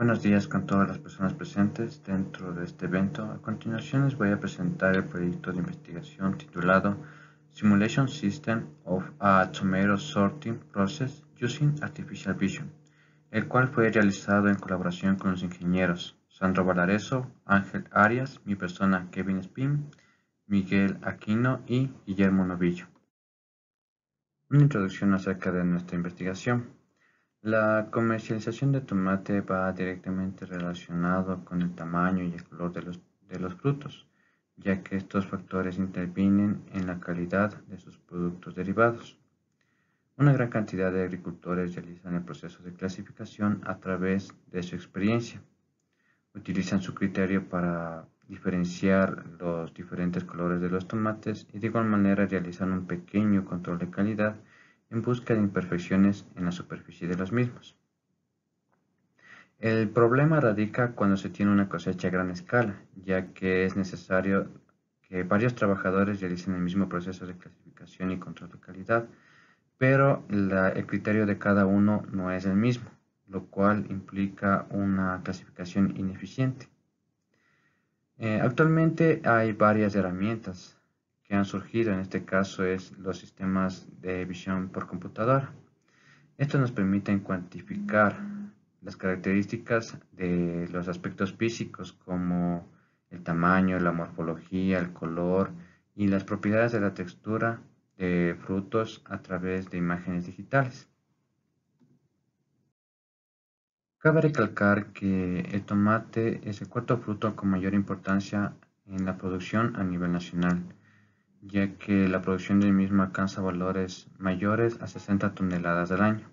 Buenos días con todas las personas presentes dentro de este evento. A continuación les voy a presentar el proyecto de investigación titulado Simulation System of a Tomato Sorting Process Using Artificial Vision, el cual fue realizado en colaboración con los ingenieros Sandro Valareso, Ángel Arias, mi persona Kevin Spin, Miguel Aquino y Guillermo Novillo. Una introducción acerca de nuestra investigación. La comercialización de tomate va directamente relacionado con el tamaño y el color de los, de los frutos, ya que estos factores intervienen en la calidad de sus productos derivados. Una gran cantidad de agricultores realizan el proceso de clasificación a través de su experiencia. Utilizan su criterio para diferenciar los diferentes colores de los tomates y de igual manera realizan un pequeño control de calidad en busca de imperfecciones en la superficie de los mismos. El problema radica cuando se tiene una cosecha a gran escala, ya que es necesario que varios trabajadores realicen el mismo proceso de clasificación y control de calidad, pero el criterio de cada uno no es el mismo, lo cual implica una clasificación ineficiente. Eh, actualmente hay varias herramientas que han surgido, en este caso es los sistemas de visión por computadora. esto nos permiten cuantificar las características de los aspectos físicos como el tamaño, la morfología, el color y las propiedades de la textura de frutos a través de imágenes digitales. Cabe recalcar que el tomate es el cuarto fruto con mayor importancia en la producción a nivel nacional ya que la producción del mismo alcanza valores mayores a 60 toneladas al año.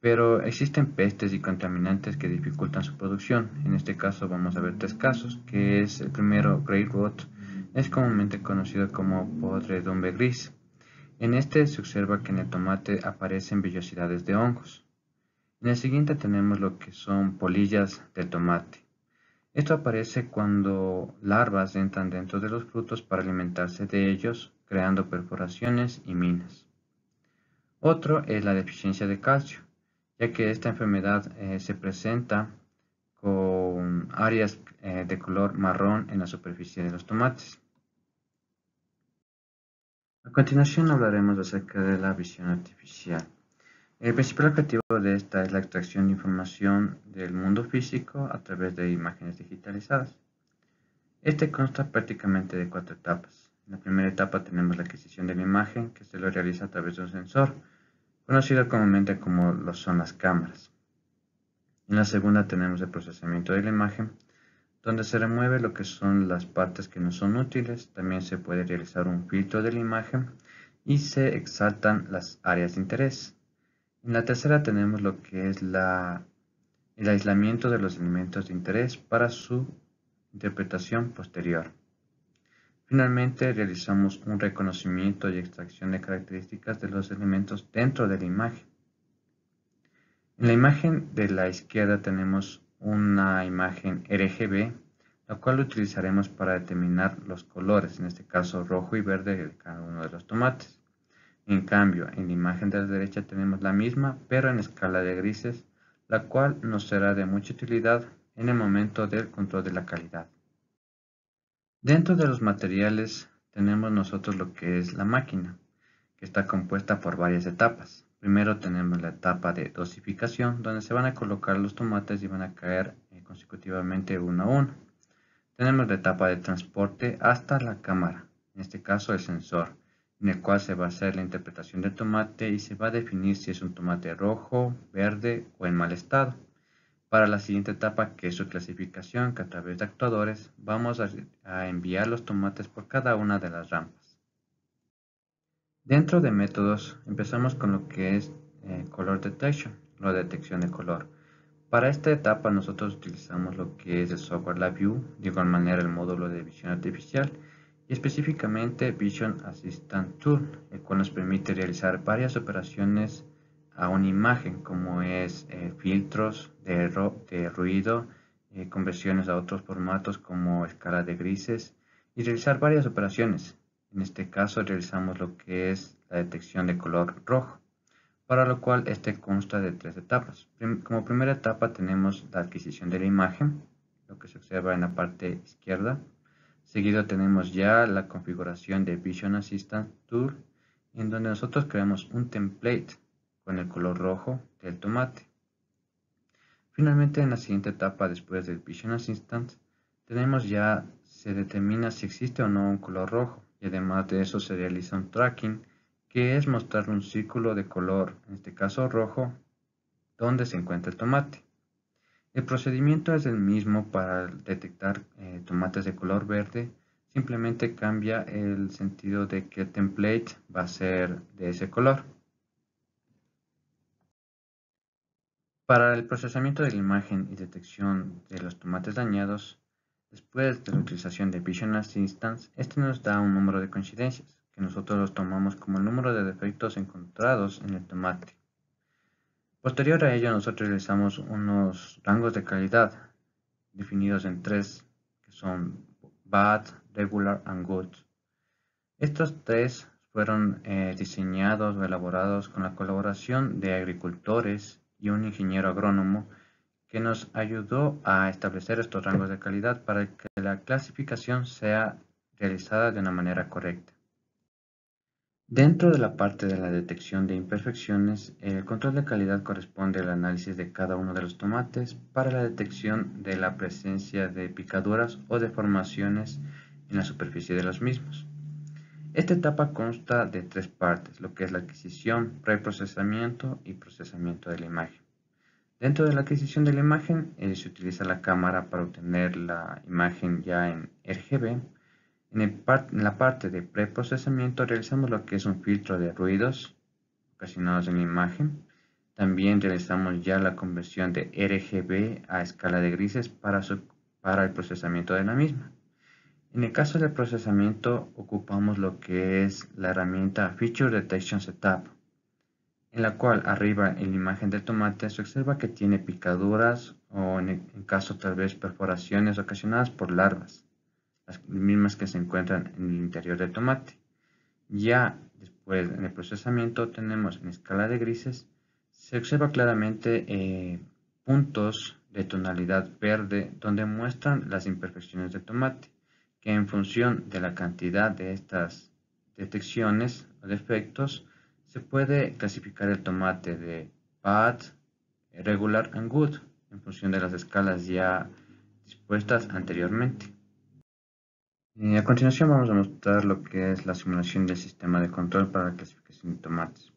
Pero existen pestes y contaminantes que dificultan su producción. En este caso vamos a ver tres casos, que es el primero, Grey Rot, es comúnmente conocido como podredumbre gris. En este se observa que en el tomate aparecen vellosidades de hongos. En el siguiente tenemos lo que son polillas de tomate. Esto aparece cuando larvas entran dentro de los frutos para alimentarse de ellos, creando perforaciones y minas. Otro es la deficiencia de calcio, ya que esta enfermedad eh, se presenta con áreas eh, de color marrón en la superficie de los tomates. A continuación hablaremos acerca de la visión artificial. El principal objetivo de esta es la extracción de información del mundo físico a través de imágenes digitalizadas. Este consta prácticamente de cuatro etapas. En la primera etapa tenemos la adquisición de la imagen que se lo realiza a través de un sensor, conocido comúnmente como lo son las cámaras. En la segunda tenemos el procesamiento de la imagen, donde se remueve lo que son las partes que no son útiles, también se puede realizar un filtro de la imagen y se exaltan las áreas de interés. En la tercera tenemos lo que es el aislamiento de los elementos de interés para su interpretación posterior. Finalmente, realizamos un reconocimiento y extracción de características de los elementos dentro de la imagen. En la imagen de la izquierda tenemos una imagen RGB, la cual utilizaremos para determinar los colores, en este caso rojo y verde de cada uno de los tomates. En cambio, en la imagen de la derecha tenemos la misma, pero en escala de grises, la cual nos será de mucha utilidad en el momento del control de la calidad. Dentro de los materiales tenemos nosotros lo que es la máquina, que está compuesta por varias etapas. Primero tenemos la etapa de dosificación, donde se van a colocar los tomates y van a caer eh, consecutivamente uno a uno. Tenemos la etapa de transporte hasta la cámara, en este caso el sensor, en el cual se va a hacer la interpretación del tomate y se va a definir si es un tomate rojo, verde o en mal estado. Para la siguiente etapa, que es su clasificación, que a través de actuadores, vamos a, enviar los tomates por cada una de las rampas. Dentro de métodos, empezamos con lo que es eh, Color Detection, la detección de color. Para esta etapa nosotros utilizamos lo que es el software LabVIEW, de igual manera el módulo de visión artificial, y específicamente Vision Assistant Tool, el cual nos permite realizar varias operaciones a una imagen, como es eh, filtros de, ruido, eh, conversiones a otros formatos como escala de grises y realizar varias operaciones. En este caso realizamos lo que es la detección de color rojo, para lo cual este consta de tres etapas. como primera etapa tenemos la adquisición de la imagen, lo que se observa en la parte izquierda, Seguido tenemos ya la configuración de Vision Assistant Tool, en donde nosotros creamos un template con el color rojo del tomate. Finalmente, en la siguiente etapa, después del Vision Assistant, tenemos ya, se determina si existe o no un color rojo, y además de eso se realiza un tracking, que es mostrar un círculo de color, en este caso rojo, donde se encuentra el tomate. El procedimiento es el mismo para detectar eh, tomates de color verde, simplemente cambia el sentido de que el template va a ser de ese color. Para el procesamiento de la imagen y detección de los tomates dañados, después de la utilización de Vision Assistance, este nos da un número de coincidencias, que nosotros los tomamos como el número de defectos encontrados en el tomate. Posterior a ello, nosotros realizamos unos rangos de calidad definidos en tres, que son bad, regular and good. Estos tres fueron eh, diseñados o elaborados con la colaboración de agricultores y un ingeniero agrónomo que nos ayudó a establecer estos rangos de calidad para que la clasificación sea realizada de una manera correcta. Dentro de la parte de la detección de imperfecciones, el control de calidad corresponde al análisis de cada uno de los tomates para la detección de la presencia de picaduras o deformaciones en la superficie de los mismos. Esta etapa consta de tres partes, lo que es la adquisición, preprocesamiento y procesamiento de la imagen. Dentro de la adquisición de la imagen eh, se utiliza la cámara para obtener la imagen ya en RGB, en, la parte de preprocesamiento realizamos lo que es un filtro de ruidos ocasionados en la imagen. También realizamos ya la conversión de RGB a escala de grises para, el procesamiento de la misma. En el caso del procesamiento ocupamos lo que es la herramienta Feature Detection Setup, en la cual arriba en la imagen del tomate se observa que tiene picaduras o en caso tal vez perforaciones ocasionadas por larvas las mismas que se encuentran en el interior del tomate. Ya después en el procesamiento tenemos en escala de grises, se observa claramente eh, puntos de tonalidad verde donde muestran las imperfecciones del tomate, que en función de la cantidad de estas detecciones o defectos, se puede clasificar el tomate de bad, regular and good, en función de las escalas ya dispuestas anteriormente a continuación vamos a mostrar lo que es la simulación del sistema de control para la clasificación de tomates.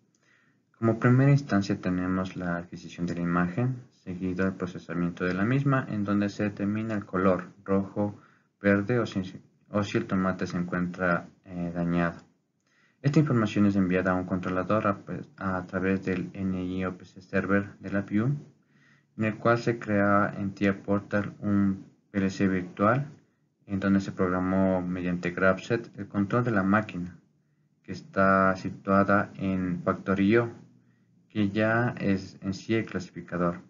Como primera instancia tenemos la adquisición de la imagen, seguido al procesamiento de la misma, en donde se determina el color, rojo, verde o si, el tomate se encuentra eh, dañado. Esta información es enviada a un controlador a, pues, través del NIOPC server de la view, en el cual se crea en TIA Portal un PLC virtual en donde se programó mediante GrabSet el control de la máquina que está situada en Factorio, que ya es en sí el clasificador.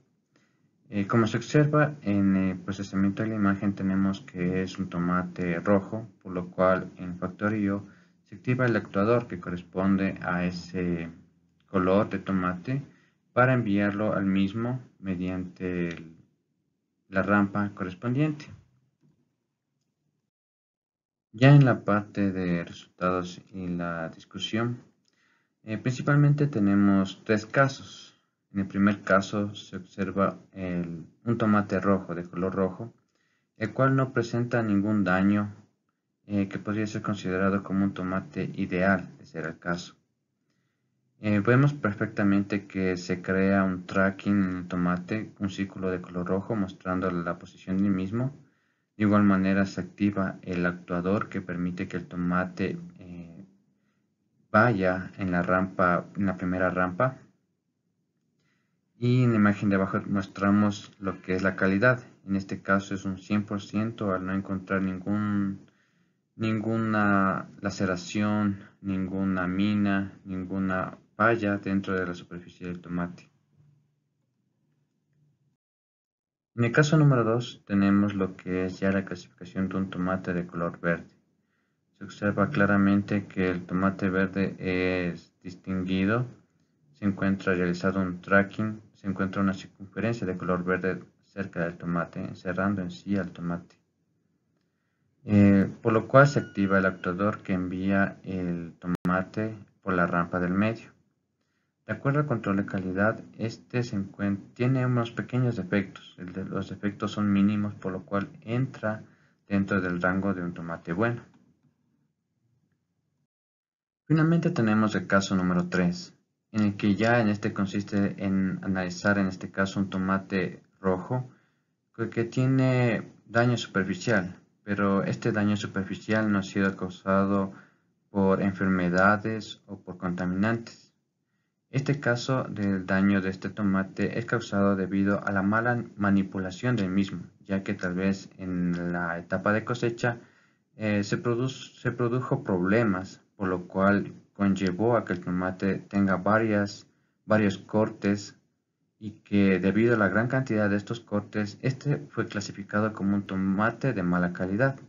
Eh, como se observa en el eh, procesamiento de la imagen tenemos que es un tomate rojo, por lo cual en Factorio se activa el actuador que corresponde a ese color de tomate para enviarlo al mismo mediante la rampa correspondiente. Ya en la parte de resultados y la discusión, eh, principalmente tenemos tres casos. En el primer caso se observa un tomate rojo de color rojo, el cual no presenta ningún daño eh, que podría ser considerado como un tomate ideal, de ser el caso. Eh, vemos perfectamente que se crea un tracking en el tomate, un círculo de color rojo mostrando la posición del mismo, de igual manera se activa el actuador que permite que el tomate eh, vaya en la rampa, la primera rampa. Y en la imagen de abajo mostramos lo que es la calidad. En este caso es un 100% al no encontrar ninguna laceración, ninguna mina, ninguna falla dentro de la superficie del tomate. En el caso número 2 tenemos lo que es ya la clasificación de un tomate de color verde. Se observa claramente que el tomate verde es distinguido, se encuentra realizado un tracking, se encuentra una circunferencia de color verde cerca del tomate, encerrando en sí al tomate. Eh, por lo cual se activa el actuador que envía el tomate por la rampa del medio. De acuerdo al control de calidad, este tiene unos pequeños defectos. los defectos son mínimos, por lo cual entra dentro del rango de un tomate bueno. Finalmente tenemos el caso número 3, en el que ya en este consiste en analizar en este caso un tomate rojo que tiene daño superficial, pero este daño superficial no ha sido causado por enfermedades o por contaminantes este caso del daño de este tomate es causado debido a la mala manipulación del mismo, ya que tal vez en la etapa de cosecha eh, se, produjo problemas, por lo cual conllevó a que el tomate tenga varias, varios cortes y que debido a la gran cantidad de estos cortes, este fue clasificado como un tomate de mala calidad,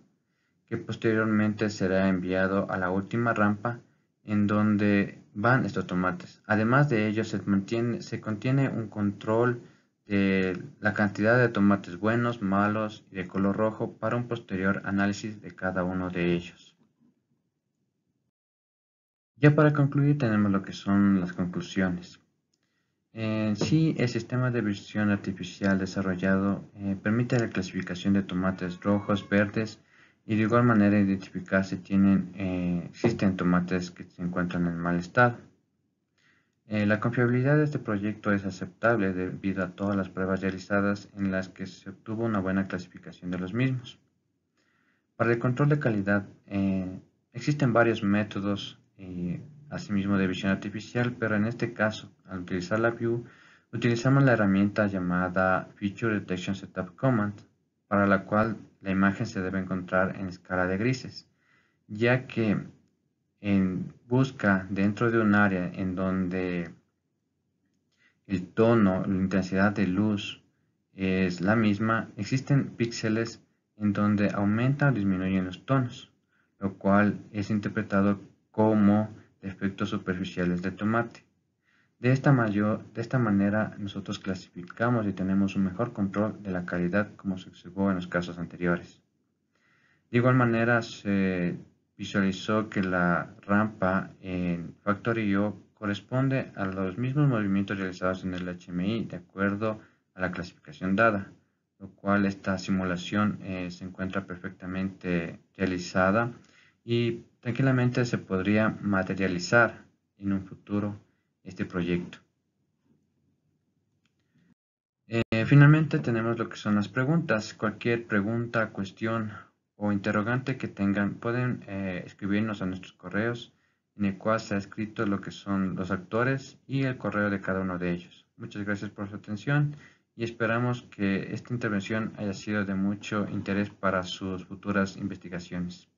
que posteriormente será enviado a la última rampa en donde van estos tomates. Además de ello, se, contiene un control de la cantidad de tomates buenos, malos y de color rojo para un posterior análisis de cada uno de ellos. Ya para concluir tenemos lo que son las conclusiones. En sí, el sistema de visión artificial desarrollado eh, permite la clasificación de tomates rojos, verdes y de igual manera identificar si tienen, eh, existen tomates que se encuentran en mal estado. Eh, la confiabilidad de este proyecto es aceptable debido a todas las pruebas realizadas en las que se obtuvo una buena clasificación de los mismos. Para el control de calidad eh, existen varios métodos, asimismo de visión artificial, pero en este caso, al utilizar la view, utilizamos la herramienta llamada Feature Detection Setup Command, para la cual la imagen se debe encontrar en escala de grises, ya que en busca dentro de un área en donde el tono, la intensidad de luz es la misma, existen píxeles en donde aumentan o disminuyen los tonos, lo cual es interpretado como defectos superficiales de tomate. De esta, manera nosotros clasificamos y tenemos un mejor control de la calidad como se observó en los casos anteriores. De igual manera se visualizó que la rampa en Factorio corresponde a los mismos movimientos realizados en el HMI de acuerdo a la clasificación dada, lo cual esta simulación eh, se encuentra perfectamente realizada y tranquilamente se podría materializar en un futuro este proyecto. Eh, finalmente tenemos lo que son las preguntas. Cualquier pregunta, cuestión o interrogante que tengan pueden eh, escribirnos a nuestros correos en el cual se ha escrito lo que son los actores y el correo de cada uno de ellos. Muchas gracias por su atención y esperamos que esta intervención haya sido de mucho interés para sus futuras investigaciones.